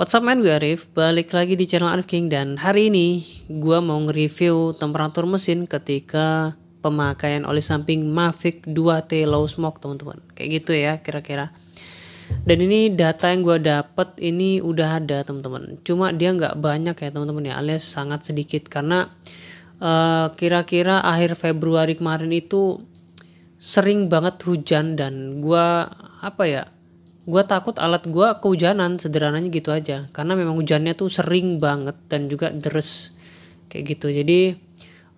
What's up man, gue Arif. Balik lagi di channel Arif King dan hari ini gue mau nge-review temperatur mesin ketika pemakaian oli samping Mavic 2T Low Smoke teman-teman. Kayak gitu ya kira-kira. Dan ini data yang gue dapet ini udah ada teman-teman. Cuma dia nggak banyak ya teman-teman ya alias sangat sedikit karena eh, kira-kira uh, kira -kira akhir Februari kemarin itu sering banget hujan dan gue apa ya gue takut alat gue kehujanan sederhananya gitu aja karena memang hujannya tuh sering banget dan juga deres kayak gitu jadi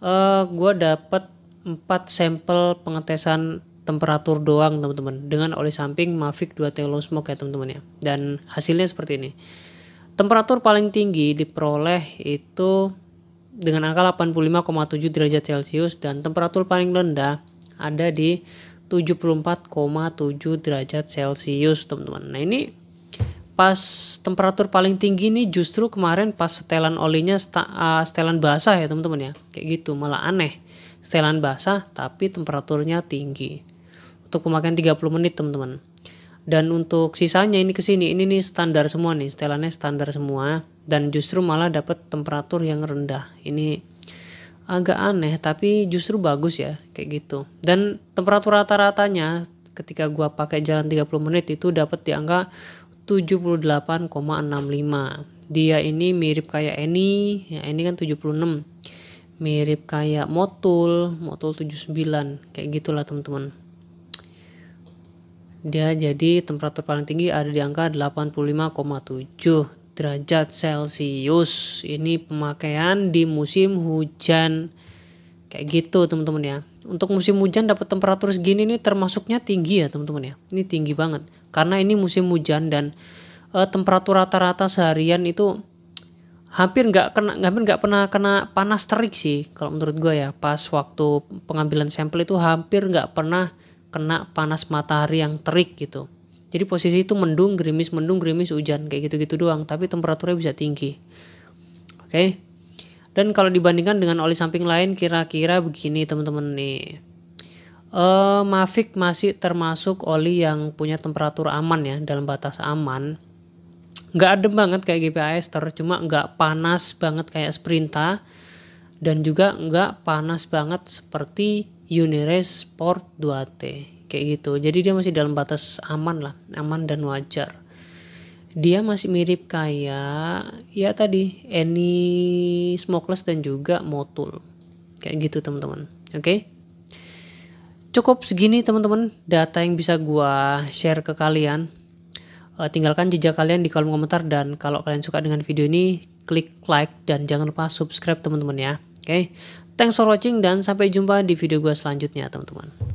uh, eh, gue dapat empat sampel pengetesan temperatur doang teman-teman dengan oli samping Mavic 2 Telo Smoke ya teman-teman ya dan hasilnya seperti ini temperatur paling tinggi diperoleh itu dengan angka 85,7 derajat celcius dan temperatur paling rendah ada di 74,7 derajat Celcius, teman-teman. Nah, ini pas temperatur paling tinggi nih justru kemarin pas setelan olinya eh, setelan basah ya, teman-teman ya. Kayak gitu, malah aneh. Setelan basah tapi temperaturnya tinggi. Untuk pemakaian 30 menit, teman-teman. Dan untuk sisanya ini ke sini, ini nih standar semua nih, setelannya standar semua dan justru malah dapat temperatur yang rendah. Ini agak aneh tapi justru bagus ya kayak gitu dan temperatur rata-ratanya ketika gua pakai jalan 30 menit itu dapat di angka 78,65 dia ini mirip kayak ini ya ini kan 76 mirip kayak Motul Motul 79 kayak gitulah teman-teman dia jadi temperatur paling tinggi ada di angka 85,7 derajat Celcius. Ini pemakaian di musim hujan. Kayak gitu teman-teman ya. Untuk musim hujan dapat temperatur segini ini termasuknya tinggi ya teman-teman ya. Ini tinggi banget. Karena ini musim hujan dan uh, temperatur rata-rata seharian itu hampir nggak kena hampir nggak pernah kena panas terik sih kalau menurut gue ya pas waktu pengambilan sampel itu hampir nggak pernah kena panas matahari yang terik gitu jadi posisi itu mendung, gerimis, mendung, gerimis, hujan kayak gitu-gitu doang, tapi temperaturnya bisa tinggi. Oke. Dan kalau dibandingkan dengan oli samping lain kira-kira begini teman-teman nih. Uh, Mavic masih termasuk oli yang punya temperatur aman ya, dalam batas aman. Nggak adem banget kayak GPAS, ter cuma nggak panas banget kayak Sprinta dan juga nggak panas banget seperti Unires Sport 2T kayak gitu jadi dia masih dalam batas aman lah aman dan wajar dia masih mirip kayak ya tadi Any Smokeless dan juga Motul kayak gitu teman-teman oke okay? cukup segini teman-teman data yang bisa gua share ke kalian uh, tinggalkan jejak kalian di kolom komentar dan kalau kalian suka dengan video ini klik like dan jangan lupa subscribe teman-teman ya oke okay? thanks for watching dan sampai jumpa di video gue selanjutnya teman-teman